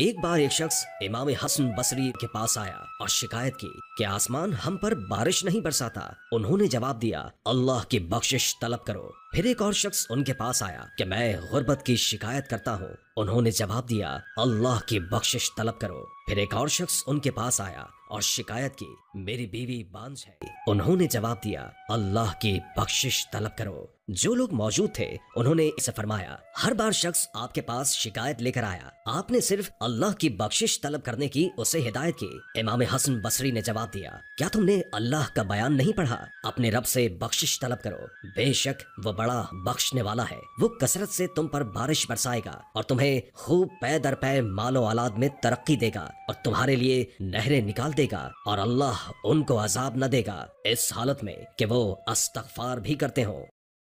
एक बार एक शख्स इमाम हसन बसरी के पास आया और शिकायत की कि आसमान हम पर बारिश नहीं बरसाता उन्होंने जवाब दिया अल्लाह की बख्शिश तलब करो फिर एक और शख्स उनके पास आया कि मैं गुर्बत की शिकायत करता हूँ उन्होंने जवाब दिया अल्लाह की बख्शिश तलब करो फिर एक और शख्स उनके पास आया और शिकायत की मेरी बीवी बांझ है उन्होंने जवाब दिया अल्लाह की बख्शिश तलब करो जो लोग मौजूद थे उन्होंने इसे फरमाया हर बार शख्स आपके पास शिकायत लेकर आया आपने सिर्फ अल्लाह की बख्शिश तलब करने की उसे हिदायत की इमाम हसन बसरी ने जवाब दिया क्या तुमने अल्लाह का बयान नहीं पढ़ा अपने रब से बख्शिश तलब करो बेशक वो बड़ा बख्शने वाला है वो कसरत से तुम पर बारिश बरसाएगा और तुम्हें खूब पै दर पै मालो औलाद में तरक्की देगा और तुम्हारे लिए नहरें निकाल देगा और अल्लाह उनको अजाब न देगा इस हालत में कि वो अस्तगफार भी करते हो